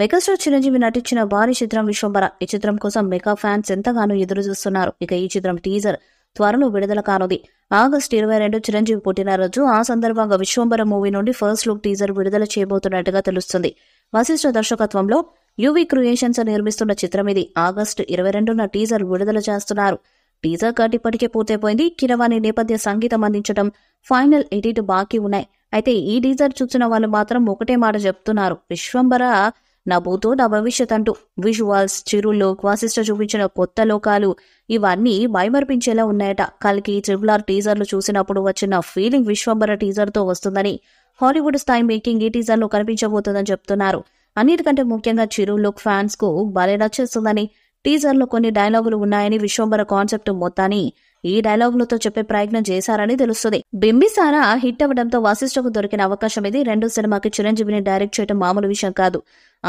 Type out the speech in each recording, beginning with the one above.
megastar Chiranjeevi నటించిన భారీ చిత్రం విశ్వంబర ఈ చిత్రం కోసం మెగా ఫ్యాన్స్ ఎంతగానో ఎదురు చూస్తున్నారు ఇక ఈ చిత్రం టీజర్ త్వరలో విడుదల కానుంది ఆగస్టు ఇరవై రెండు చిరంజీవి పుట్టినరోజు ఆ సందర్భంగా విశ్వంబర మూవీ నుండి ఫస్ట్ లుక్ టీజర్ విడుదల చేయబోతున్నట్టుగా తెలుస్తుంది వశిష్ట దర్శకత్వంలో యువి క్రియేషన్స్ నిర్మిస్తున్న చిత్రం ఇది ఆగస్టు ఇరవై రెండున టీజర్ విడుదల చేస్తున్నారు టీజర్ కట్ ఇప్పటికే పూర్తయిపోయింది కిరవాణి నేపథ్య సంగీతం అందించడం ఫైనల్ ఎడిట్ బాకీ ఉన్నాయి అయితే ఈ టీజర్ చూసిన వాళ్ళు మాత్రం ఒకటే మాట చెప్తున్నారు విశ్వంబర నా భూతో నా భవిష్యత్ అంటూ విజువల్స్ చిరులు వాసిష్ట చూపించిన కొత్త లోకాలు ఇవన్నీ భయమర్పించేలా ఉన్నాయట కలికి ట్రిపుల్ ఆర్ టీజర్లు చూసినప్పుడు వచ్చిన ఫీలింగ్ విశ్వంబర టీజర్తో వస్తుందని హాలీవుడ్ స్థాయి మేకింగ్ ఈ లో కనిపించబోతుందని చెప్తున్నారు అన్నిటికంటే ముఖ్యంగా చిరు లుక్ ఫ్యాన్స్ కు భలే నచ్చేస్తుందని టీజర్లో కొన్ని డైలాగులు ఉన్నాయని విశ్వంబర కాన్సెప్ట్ మొత్తాన్ని ఈ డైలాగులతో చెప్పే ప్రయత్నం చేశారని తెలుస్తుంది బింబిసారా హిట్ అవ్వడంతో వాసిష్టకు దొరికిన అవకాశం ఇది రెండో సినిమాకి చిరంజీవిని డైరెక్ట్ చేయడం మామూలు విషయం కాదు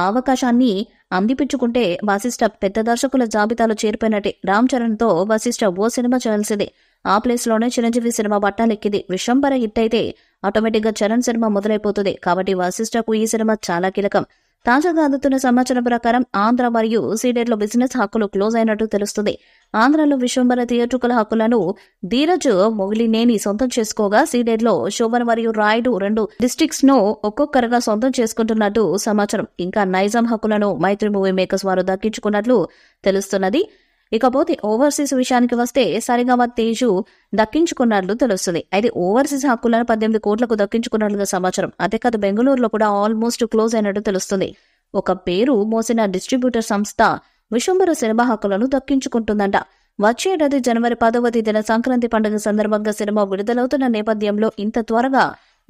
అవకాశాన్ని అందిపించుకుంటే వశిష్ఠ పెద్ద దర్శకుల జాబితాలో చేరిపోయినట్టే రామ్ చరణ్ తో వశిష్ఠ ఓ సినిమా చేయాల్సిందే ఆ ప్లేస్ లోనే చిరంజీవి సినిమా పట్టాలెక్కింది విశ్వంబర హిట్ అయితే ఆటోమేటిక్గా చరణ్ సినిమా మొదలైపోతుంది కాబట్టి వశిష్ఠకు ఈ సినిమా చాలా కీలకం తాజాగా అందుతున్న సమాచారం ప్రకారం ఆంధ్ర మరియు లో బిజినెస్ హక్కులు క్లోజ్ అయినట్టు తెలుస్తుంది ఆంధ్రలో విశ్వంబర థియేటర్కుల హక్కులను ధీరజ్ మొగిలినేని సొంతం చేసుకోగా లో శోభన్ మరియు రాయుడు రెండు డిస్టిక్స్ ను ఒక్కొక్కరుగా సొంతం చేసుకుంటున్నట్టు సమాచారం ఇంకా నైజాం హక్కులను మైత్రి మూవీ మేకర్స్ వారు దక్కించుకున్నట్లు తెలుస్తున్నది ఇకపోతే ఓవర్సీస్ విషయానికి వస్తే సరిగమ తేజు దక్కించుకున్నట్లు తెలుస్తుంది అయితే ఓవర్సీస్ హక్కులను పద్దెనిమిది కోట్లకు దక్కించుకున్నట్లుగా సమాచారం అంతేకాదు బెంగళూరులో కూడా ఆల్మోస్ట్ క్లోజ్ అయినట్టు తెలుస్తుంది ఒక పేరు మోసిన డిస్ట్రిబ్యూటర్ సంస్థ విశ్వంబరు సినిమా హక్కులను దక్కించుకుంటుందంట వచ్చేటది జనవరి పదవ తేదీన సంక్రాంతి పండుగ సందర్భంగా సినిమా విడుదలవుతున్న నేపథ్యంలో ఇంత త్వరగా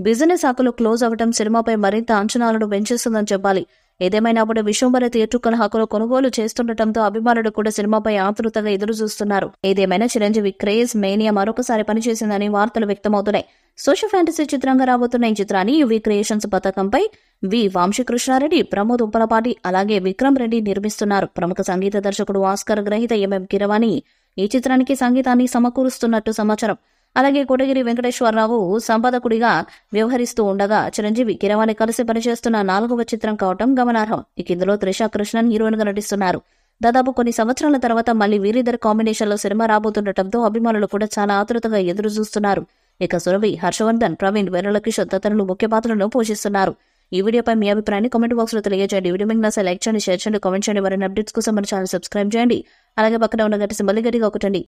బిజినెస్ హక్కులు క్లోజ్ అవ్వడం సినిమాపై మరింత అంచనాలను పెంచేస్తుందని చెప్పాలి ఏదేమైనా అప్పుడు విశ్వంభరత్ ఎట్టుకల హక్కులు కొనుగోలు చేస్తుండటంతో అభిమానులు కూడా సినిమాపై ఆతృతగా ఎదురు చూస్తున్నారు ఏదేమైనా చిరంజీవి క్రేజ్ మేనియా మరొకసారి పనిచేసిందని వార్తలు వ్యక్తమవుతున్నాయి సోషల్ ఫ్యాంటసీ చిత్రంగా రాబోతున్న ఈ చిత్రాన్ని యువి క్రియేషన్స్ పథకంపై వి వంశీకృష్ణారెడ్డి ప్రమోద్ ఉప్పలపాటి అలాగే విక్రమ్ రెడ్డి నిర్మిస్తున్నారు ప్రముఖ సంగీత దర్శకుడు ఆస్కర్ గ్రహీత ఎంఎం కిరవాణి ఈ చిత్రానికి సంగీతాన్ని సమకూరుస్తున్నట్టు సమాచారం అలాగే కోటగిరి వెంకటేశ్వరరావు సంపాదకుడిగా వ్యవహరిస్తూ ఉండగా చిరంజీవి కిరవాణి కలిసి పనిచేస్తున్న నాలుగవ చిత్రం కావటం గమనార్హం ఇక ఇందులో త్రిషా కృష్ణన్ హీరోయిన్ గా నటిస్తున్నారు దాదాపు కొన్ని సంవత్సరాల తర్వాత మళ్ళీ వీరిద్దరు కాంబినేషన్లో సినిమా రాబోతుండటంతో అభిమానులు కూడా చాలా ఆతృతగా ఎదురు చూస్తున్నారు ఇక సురభి హర్షవర్ధన్ ప్రవీణ్ వెర్రల కిషోర్ తదితరులు ముఖ్య పాత్రలను పోషిస్తున్నారు ఈ వీడియోపై మీ అభిప్రాయాన్ని కామెంట్ బాక్స్ లో తెలియజేయండి వీడియో మీకు నచ్చే లైక్ చేయండి షేర్ చేయండి కామెంట్ చేయండి మరిన్ని అప్డేట్స్ కోసం మన ఛానల్ సబ్స్క్రైబ్ చేయండి అలాగే పక్కన ఉన్న గట్టి సింబల్ గట్టిగా ఒకటండి